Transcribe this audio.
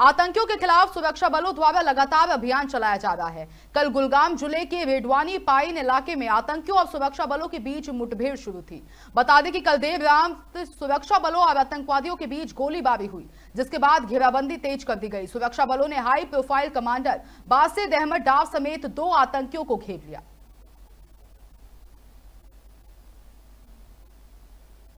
आतंकियों के खिलाफ सुरक्षा बलों द्वारा लगातार अभियान चलाया जा रहा है कल गुलगाम जिले के रेडवानी पाइन इलाके में आतंकियों और सुरक्षा बलों के बीच मुठभेड़ शुरू थी बता दें कि कल देर रात सुरक्षा बलों और आतंकवादियों के बीच गोलीबारी हुई जिसके बाद घेराबंदी तेज कर दी गई सुरक्षा बलों ने high profile commander Basid Ahmad डाव समेत दो आतंकियों को घेर लिया